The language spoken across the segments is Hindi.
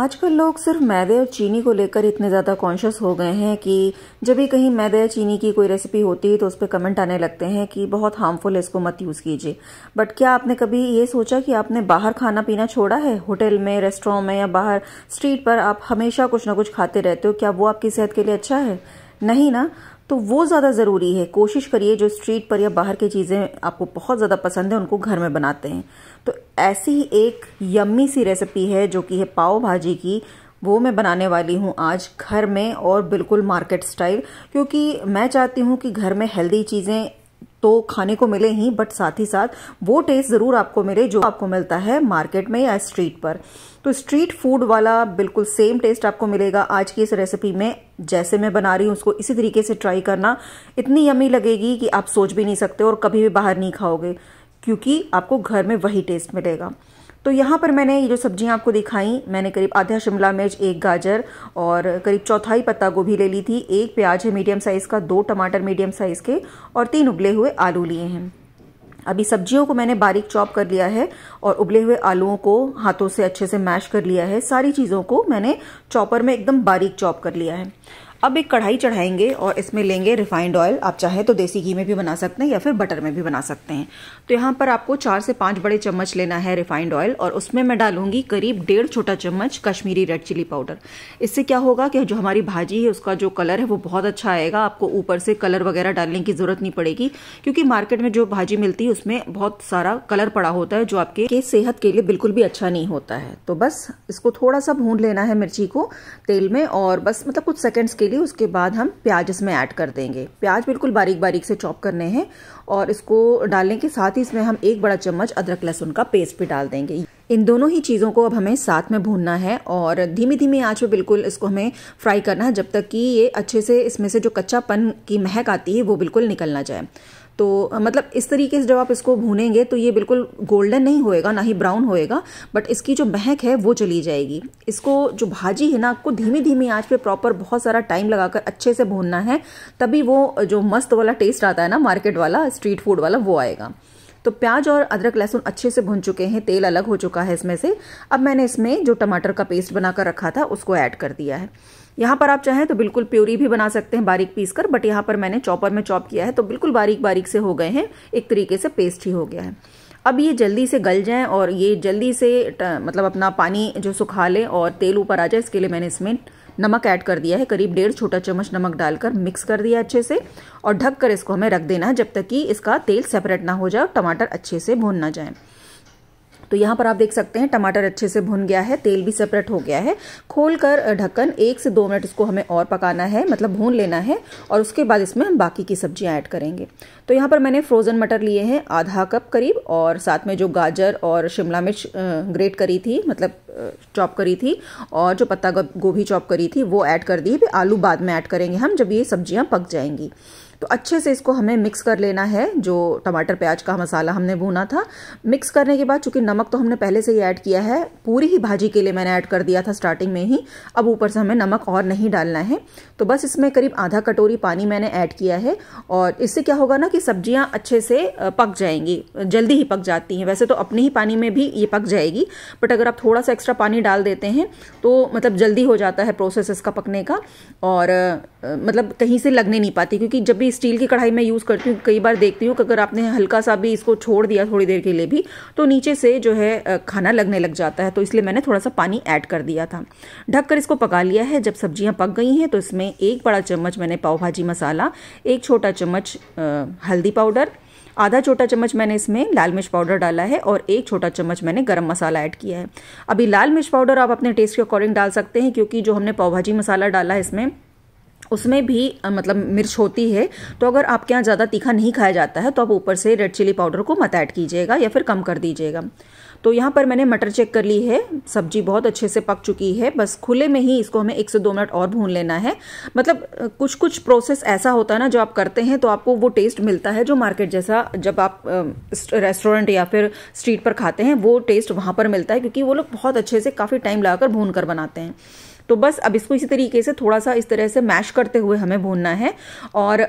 आजकल लोग सिर्फ मैदे और चीनी को लेकर इतने ज़्यादा कॉन्शियस हो गए हैं कि जब भी कहीं मैदे या चीनी की कोई रेसिपी होती है तो उस पर कमेंट आने लगते हैं कि बहुत हार्मफुल है इसको मत यूज़ कीजिए बट क्या आपने कभी ये सोचा कि आपने बाहर खाना पीना छोड़ा है होटल में रेस्टोरेंट में या बाहर स्ट्रीट पर आप हमेशा कुछ ना कुछ खाते रहते हो क्या वो आपकी सेहत के लिए अच्छा है नहीं ना तो वो ज़्यादा ज़रूरी है कोशिश करिए जो स्ट्रीट पर या बाहर की चीज़ें आपको बहुत ज़्यादा पसंद है उनको घर में बनाते हैं तो ऐसी ही एक यम्मी सी रेसिपी है जो कि है पाव भाजी की वो मैं बनाने वाली हूँ आज घर में और बिल्कुल मार्केट स्टाइल क्योंकि मैं चाहती हूँ कि घर में हेल्दी चीज़ें तो खाने को मिले ही बट साथ ही साथ वो टेस्ट ज़रूर आपको मिले जो आपको मिलता है मार्केट में या स्ट्रीट पर तो स्ट्रीट फूड वाला बिल्कुल सेम टेस्ट आपको मिलेगा आज की इस रेसिपी में जैसे मैं बना रही हूं उसको इसी तरीके से ट्राई करना इतनी यमी लगेगी कि आप सोच भी नहीं सकते और कभी भी बाहर नहीं खाओगे क्योंकि आपको घर में वही टेस्ट मिलेगा तो यहाँ पर मैंने ये जो सब्जियाँ आपको दिखाई मैंने करीब आधा शिमला मिर्च एक गाजर और करीब चौथाई पत्ता गोभी ले ली थी एक प्याज है मीडियम साइज़ का दो टमाटर मीडियम साइज़ के और तीन उबले हुए आलू लिए हैं अभी सब्जियों को मैंने बारीक चॉप कर लिया है और उबले हुए आलुओं को हाथों से अच्छे से मैश कर लिया है सारी चीज़ों को मैंने चॉपर में एकदम बारीक चॉप कर लिया है अब एक कढ़ाई चढ़ाएंगे और इसमें लेंगे रिफाइंड ऑयल आप चाहे तो देसी घी में भी बना सकते हैं या फिर बटर में भी बना सकते हैं तो यहाँ पर आपको चार से पाँच बड़े चम्मच लेना है रिफाइंड ऑयल और उसमें मैं डालूंगी करीब डेढ़ छोटा चम्मच कश्मीरी रेड चिली पाउडर इससे क्या होगा कि जो हमारी भाजी है उसका जो कलर है वो बहुत अच्छा आएगा आपको ऊपर से कलर वगैरह डालने की ज़रूरत नहीं पड़ेगी क्योंकि मार्केट में जो भाजी मिलती है उसमें बहुत सारा कलर पड़ा होता है जो आपके के सेहत के लिए बिल्कुल भी अच्छा नहीं होता है तो बस इसको थोड़ा सा भून लेना है मिर्ची को तेल में और बस मतलब कुछ सेकेंड्स के लिए उसके बाद हम प्याज इसमें ऐड कर देंगे प्याज बिल्कुल बारीक बारीक से चॉप करने हैं और इसको डालने के साथ ही इसमें हम एक बड़ा चम्मच अदरक लहसुन का पेस्ट भी डाल देंगे इन दोनों ही चीज़ों को अब हमें साथ में भूनना है और धीमी धीमी आंच पे बिल्कुल इसको हमें फ्राई करना है जब तक कि ये अच्छे से इसमें से जो कच्चापन की महक आती है वो बिल्कुल निकल ना जाए तो मतलब इस तरीके से जब आप इसको भूनेंगे तो ये बिल्कुल गोल्डन नहीं होएगा ना ही ब्राउन होएगा बट इसकी जो महक है वो चली जाएगी इसको जो भाजी है ना आपको धीमी धीमी आँच पर प्रॉपर बहुत सारा टाइम लगाकर अच्छे से भूनना है तभी वो जो मस्त वाला टेस्ट आता है ना मार्केट वाला स्ट्रीट फूड वाला वो आएगा तो प्याज और अदरक लहसुन अच्छे से भुन चुके हैं तेल अलग हो चुका है इसमें से अब मैंने इसमें जो टमाटर का पेस्ट बनाकर रखा था उसको ऐड कर दिया है यहाँ पर आप चाहें तो बिल्कुल प्योरी भी बना सकते हैं बारीक पीस कर बट यहाँ पर मैंने चॉपर में चॉप किया है तो बिल्कुल बारीक बारीक से हो गए हैं एक तरीके से पेस्ट ही हो गया है अब ये जल्दी से गल जाएं और ये जल्दी से मतलब अपना पानी जो सुखा लें और तेल ऊपर आ जाए इसके लिए मैंने इसमें नमक ऐड कर दिया है करीब डेढ़ छोटा चम्मच नमक डालकर मिक्स कर दिया अच्छे से और ढक कर इसको हमें रख देना है जब तक कि इसका तेल सेपरेट ना हो जाए और टमाटर अच्छे से भून ना जाए तो यहाँ पर आप देख सकते हैं टमाटर अच्छे से भुन गया है तेल भी सेपरेट हो गया है खोल कर ढक्कन एक से दो मिनट इसको हमें और पकाना है मतलब भून लेना है और उसके बाद इसमें हम बाकी की सब्जियाँ ऐड करेंगे तो यहाँ पर मैंने फ्रोज़न मटर लिए हैं आधा कप करीब और साथ में जो गाजर और शिमला मिर्च ग्रेट करी थी मतलब चॉप करी थी और जो पत्ता गोभी चॉप करी थी वो ऐड कर दी फिर आलू बाद में ऐड करेंगे हम जब ये सब्जियाँ पक जाएंगी तो अच्छे से इसको हमें मिक्स कर लेना है जो टमाटर प्याज का मसाला हमने भूना था मिक्स करने के बाद चूंकि नमक तो हमने पहले से ही ऐड किया है पूरी ही भाजी के लिए मैंने ऐड कर दिया था स्टार्टिंग में ही अब ऊपर से हमें नमक और नहीं डालना है तो बस इसमें करीब आधा कटोरी पानी मैंने ऐड किया है और इससे क्या होगा ना कि सब्जियाँ अच्छे से पक जाएंगी जल्दी ही पक जाती हैं वैसे तो अपने ही पानी में भी ये पक जाएगी बट अगर आप थोड़ा सा एक्स्ट्रा पानी डाल देते हैं तो मतलब जल्दी हो जाता है प्रोसेस इसका पकने का और मतलब कहीं से लगने नहीं पाती क्योंकि जब भी स्टील की कढ़ाई मैं यूज़ करती हूँ कई बार देखती हूँ कि अगर आपने हल्का सा भी इसको छोड़ दिया थोड़ी देर के लिए भी तो नीचे से जो है खाना लगने लग जाता है तो इसलिए मैंने थोड़ा सा पानी ऐड कर दिया था ढककर इसको पका लिया है जब सब्जियाँ पक गई हैं तो इसमें एक बड़ा चम्मच मैंने पाव भाजी मसाला एक छोटा चम्मच हल्दी पाउडर आधा छोटा चम्मच मैंने इसमें लाल मिर्च पाउडर डाला है और एक छोटा चम्मच मैंने गरम मसाला ऐड किया है अभी लाल मिर्च पाउडर आप अपने टेस्ट के अकॉर्डिंग डाल सकते हैं क्योंकि जो हमने पाव भाजी मसाला डाला है इसमें उसमें भी मतलब मिर्च होती है तो अगर आपके यहाँ ज़्यादा तीखा नहीं खाया जाता है तो आप ऊपर से रेड चिली पाउडर को मत ऐड कीजिएगा या फिर कम कर दीजिएगा तो यहाँ पर मैंने मटर चेक कर ली है सब्जी बहुत अच्छे से पक चुकी है बस खुले में ही इसको हमें एक से दो मिनट और भून लेना है मतलब कुछ कुछ प्रोसेस ऐसा होता है ना जो आप करते हैं तो आपको वो टेस्ट मिलता है जो मार्केट जैसा जब आप रेस्टोरेंट या फिर स्ट्रीट पर खाते हैं वो टेस्ट वहाँ पर मिलता है क्योंकि वो लोग बहुत अच्छे से काफ़ी टाइम लगाकर भून कर बनाते हैं तो बस अब इसको इसी तरीके से थोड़ा सा इस तरह से मैश करते हुए हमें भूनना है और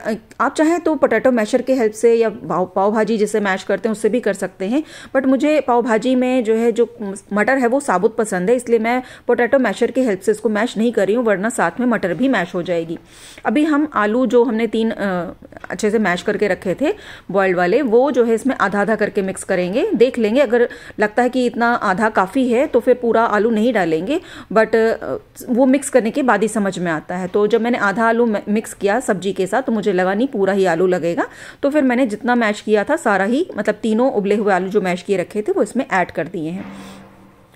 आप चाहें तो पोटैटो मैशर के हेल्प से या पाव भाजी जिसे मैश करते हैं उससे भी कर सकते हैं बट मुझे पाव भाजी में जो है जो मटर है वो साबुत पसंद है इसलिए मैं पोटैटो मैशर के हेल्प से इसको मैश नहीं कर रही हूँ वरना साथ में मटर भी मैश हो जाएगी अभी हम आलू जो हमने तीन अच्छे से मैश करके रखे थे बॉयल्ड वाले वो जो है इसमें आधा आधा करके मिक्स करेंगे देख लेंगे अगर लगता है कि इतना आधा काफ़ी है तो फिर पूरा आलू नहीं डालेंगे बट वो मिक्स करने के बाद ही समझ में आता है तो जब मैंने आधा आलू मिक्स किया सब्जी के साथ तो मुझे लगा नहीं पूरा ही आलू लगेगा तो फिर मैंने जितना मैश किया था सारा ही मतलब तीनों उबले हुए आलू जो मैश किए रखे थे वो इसमें ऐड कर दिए हैं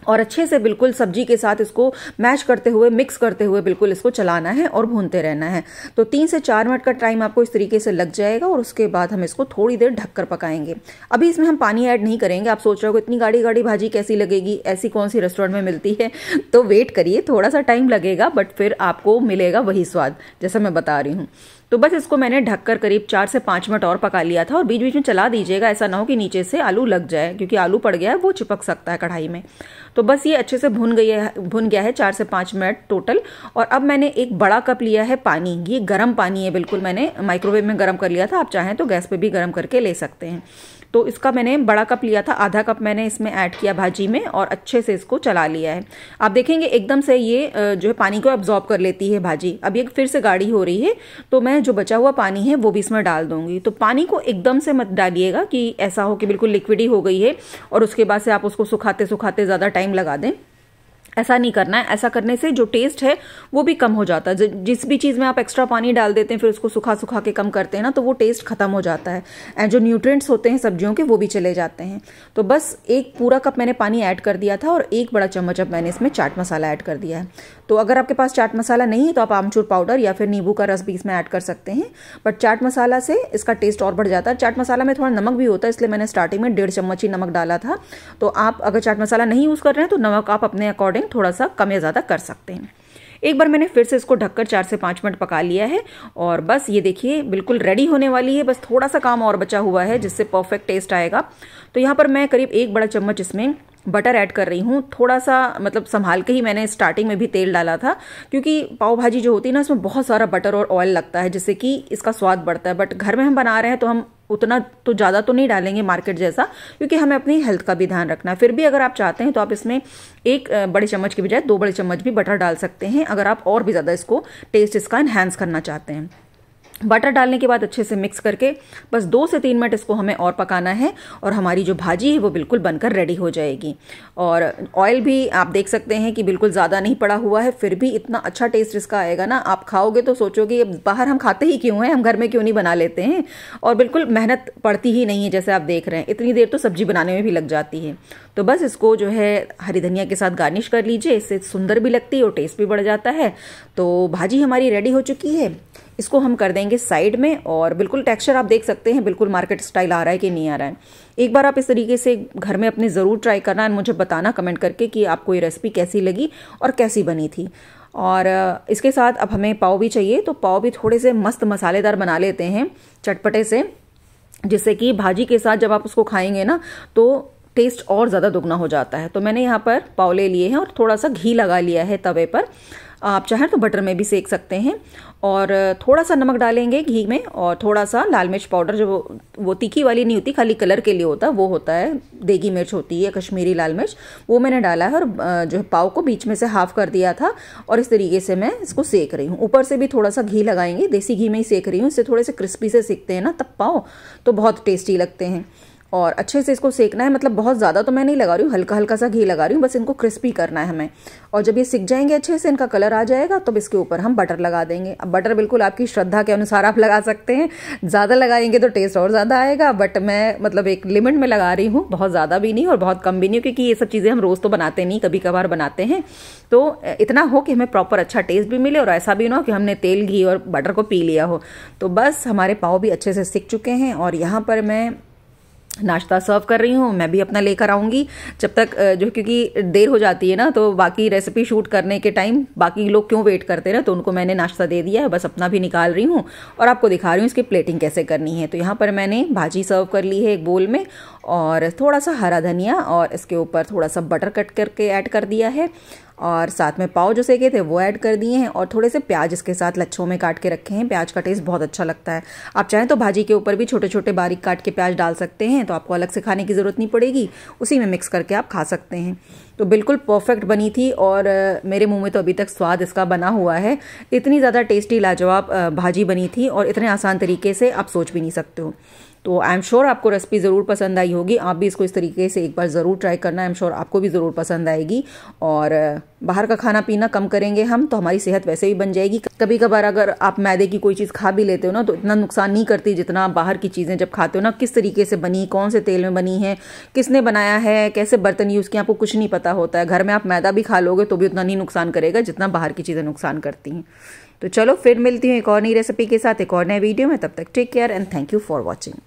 और अच्छे से बिल्कुल सब्जी के साथ इसको मैश करते हुए मिक्स करते हुए बिल्कुल इसको चलाना है और भूनते रहना है तो तीन से चार मिनट का टाइम आपको इस तरीके से लग जाएगा और उसके बाद हम इसको थोड़ी देर ढककर पकाएंगे अभी इसमें हम पानी ऐड नहीं करेंगे आप सोच रहे हो इतनी गाढ़ी गाढ़ी भाजी कैसी लगेगी ऐसी कौन सी रेस्टोरेंट में मिलती है तो वेट करिए थोड़ा सा टाइम लगेगा बट फिर आपको मिलेगा वही स्वाद जैसा मैं बता रही हूँ तो बस इसको मैंने ढककर करीब चार से पांच मिनट और पका लिया था और बीच बीच में चला दीजिएगा ऐसा ना हो कि नीचे से आलू लग जाए क्योंकि आलू पड़ गया है वो चिपक सकता है कढ़ाई में तो बस ये अच्छे से भुन गई है भुन गया है चार से पाँच मिनट टोटल और अब मैंने एक बड़ा कप लिया है पानी ये गर्म पानी है बिल्कुल मैंने माइक्रोवेव में गर्म कर लिया था आप चाहें तो गैस पर भी गर्म करके ले सकते हैं तो इसका मैंने बड़ा कप लिया था आधा कप मैंने इसमें ऐड किया भाजी में और अच्छे से इसको चला लिया है आप देखेंगे एकदम से ये जो है पानी को एब्जॉर्ब कर लेती है भाजी अब ये फिर से गाढ़ी हो रही है तो मैं जो बचा हुआ पानी है वो भी इसमें डाल दूंगी तो पानी को एकदम से मत डालिएगा कि ऐसा हो कि बिल्कुल लिक्विड ही हो गई है और उसके बाद से आप उसको सुखाते सुखाते ज़्यादा टाइम लगा दें ऐसा नहीं करना है ऐसा करने से जो टेस्ट है वो भी कम हो जाता है जिस भी चीज़ में आप एक्स्ट्रा पानी डाल देते हैं फिर उसको सुखा सुखा के कम करते हैं ना तो वो टेस्ट ख़त्म हो जाता है एंड जो न्यूट्रिएंट्स होते हैं सब्जियों के वो भी चले जाते हैं तो बस एक पूरा कप मैंने पानी ऐड कर दिया था और एक बड़ा चम्मच अब मैंने इसमें चाट मसाला ऐड कर दिया है तो अगर आपके पास चाट मसाला नहीं है तो आप आमचूर पाउडर या फिर नींबू का रस भी इसमें ऐड कर सकते हैं बट चाट मसाला से इसका टेस्ट और बढ़ जाता है चाट मसाला में थोड़ा नमक भी होता है इसलिए मैंने स्टार्टिंग में डेढ़ चम्मच ही नमक डाला था तो आप अगर चाट मसाला नहीं यूज़ कर रहे हैं तो नमक आप अपने अकॉर्डिंग फ्लेम थोड़ा सा कम या ज़्यादा कर सकते हैं एक बार मैंने फिर से इसको ढककर चार से पाँच मिनट पका लिया है और बस ये देखिए बिल्कुल रेडी होने वाली है बस थोड़ा सा काम और बचा हुआ है जिससे परफेक्ट टेस्ट आएगा तो यहाँ पर मैं करीब एक बड़ा चम्मच इसमें बटर ऐड कर रही हूँ थोड़ा सा मतलब संभाल के ही मैंने स्टार्टिंग में भी तेल डाला था क्योंकि पाव भाजी जो होती है ना उसमें बहुत सारा बटर और ऑयल लगता है जिससे कि इसका स्वाद बढ़ता है बट घर में हम बना रहे हैं तो हम उतना तो ज़्यादा तो नहीं डालेंगे मार्केट जैसा क्योंकि हमें अपनी हेल्थ का भी ध्यान रखना है फिर भी अगर आप चाहते हैं तो आप इसमें एक बड़े चम्मच के बजाय दो बड़े चम्मच भी बटर डाल सकते हैं अगर आप और भी ज़्यादा इसको टेस्ट इसका इन्हेंस करना चाहते हैं बटर डालने के बाद अच्छे से मिक्स करके बस दो से तीन मिनट इसको हमें और पकाना है और हमारी जो भाजी है वो बिल्कुल बनकर रेडी हो जाएगी और ऑयल भी आप देख सकते हैं कि बिल्कुल ज़्यादा नहीं पड़ा हुआ है फिर भी इतना अच्छा टेस्ट इसका आएगा ना आप खाओगे तो सोचोगे अब बाहर हम खाते ही क्यों हैं हम घर में क्यों नहीं बना लेते हैं और बिल्कुल मेहनत पड़ती ही नहीं है जैसे आप देख रहे हैं इतनी देर तो सब्जी बनाने में भी लग जाती है तो बस इसको जो है हरी धनिया के साथ गार्निश कर लीजिए इससे सुंदर भी लगती है और टेस्ट भी बढ़ जाता है तो भाजी हमारी रेडी हो चुकी है इसको हम कर देंगे साइड में और बिल्कुल टेक्सचर आप देख सकते हैं बिल्कुल मार्केट स्टाइल आ रहा है कि नहीं आ रहा है एक बार आप इस तरीके से घर में अपने ज़रूर ट्राई करना एंड मुझे बताना कमेंट करके कि आपको ये रेसिपी कैसी लगी और कैसी बनी थी और इसके साथ अब हमें पाव भी चाहिए तो पाव भी थोड़े से मस्त मसालेदार बना लेते हैं चटपटे से जिससे कि भाजी के साथ जब आप उसको खाएंगे ना तो टेस्ट और ज़्यादा दुगना हो जाता है तो मैंने यहाँ पर पावले लिए हैं और थोड़ा सा घी लगा लिया है तवे पर आप चाहें तो बटर में भी सेक सकते हैं और थोड़ा सा नमक डालेंगे घी में और थोड़ा सा लाल मिर्च पाउडर जो वो, तीखी वाली नहीं होती खाली कलर के लिए होता वो होता है देगी मिर्च होती है कश्मीरी लाल मिर्च वो मैंने डाला है और जो है पाव को बीच में से हाफ कर दिया था और इस तरीके से मैं इसको सेक रही हूँ ऊपर से भी थोड़ा सा घी लगाएंगे देसी घी में ही सेक रही हूँ इससे थोड़े से क्रिस्पी से सेकते हैं ना तब पाव तो बहुत टेस्टी लगते हैं और अच्छे से इसको सेकना है मतलब बहुत ज़्यादा तो मैं नहीं लगा रही हूँ हल्का हल्का सा घी लगा रही हूँ बस इनको क्रिस्पी करना है हमें और जब ये सिक जाएंगे अच्छे से इनका कलर आ जाएगा तब तो इसके ऊपर हम बटर लगा देंगे अब बटर बिल्कुल आपकी श्रद्धा के अनुसार आप लगा सकते हैं ज़्यादा लगाएंगे तो टेस्ट और ज़्यादा आएगा बट मैं मतलब एक लिमिट में लगा रही हूँ बहुत ज़्यादा भी नहीं और बहुत कम भी नहीं क्योंकि ये सब चीज़ें हम रोज़ तो बनाते नहीं कभी कभार बनाते हैं तो इतना हो कि हमें प्रॉपर अच्छा टेस्ट भी मिले और ऐसा भी ना हो कि हमने तेल घी और बटर को पी लिया हो तो बस हमारे पाव भी अच्छे से सिक चुके हैं और यहाँ पर मैं नाश्ता सर्व कर रही हूँ मैं भी अपना लेकर आऊँगी जब तक जो क्योंकि देर हो जाती है ना तो बाकी रेसिपी शूट करने के टाइम बाकी लोग क्यों वेट करते ना तो उनको मैंने नाश्ता दे दिया है बस अपना भी निकाल रही हूँ और आपको दिखा रही हूँ इसकी प्लेटिंग कैसे करनी है तो यहाँ पर मैंने भाजी सर्व कर ली है एक बोल में और थोड़ा सा हरा धनिया और इसके ऊपर थोड़ा सा बटर कट करके ऐड कर दिया है और साथ में पाव जो सेके थे वो ऐड कर दिए हैं और थोड़े से प्याज इसके साथ लच्छों में काट के रखे हैं प्याज का टेस्ट बहुत अच्छा लगता है आप चाहें तो भाजी के ऊपर भी छोटे छोटे बारीक काट के प्याज डाल सकते हैं तो आपको अलग से खाने की ज़रूरत नहीं पड़ेगी उसी में मिक्स करके आप खा सकते हैं तो बिल्कुल परफेक्ट बनी थी और मेरे मुंह में तो अभी तक स्वाद इसका बना हुआ है इतनी ज़्यादा टेस्टी लाजवाब भाजी बनी थी और इतने आसान तरीके से आप सोच भी नहीं सकते हो तो आई एम श्योर आपको रेसिपी ज़रूर पसंद आई होगी आप भी इसको इस तरीके से एक बार ज़रूर ट्राई करना आई एम श्योर आपको भी ज़रूर पसंद आएगी और बाहर का खाना पीना कम करेंगे हम तो हमारी सेहत वैसे भी बन जाएगी कभी कभार अगर आप मैदे की कोई चीज़ खा भी लेते हो ना तो इतना नुकसान नहीं करती जितना आप बाहर की चीज़ें जब खाते हो ना किस तरीके से बनी कौन से तेल में बनी है किसने बनाया है कैसे बर्तन यूज़ किया आपको कुछ नहीं पता होता है घर में आप मैदा भी खा लोगे तो भी उतना नहीं नुकसान करेगा जितना बाहर की चीज़ें नुकसान करती हैं तो चलो फिर मिलती हूँ एक और नई रेसिपी के साथ एक और नए वीडियो में तब तक take care and thank you for watching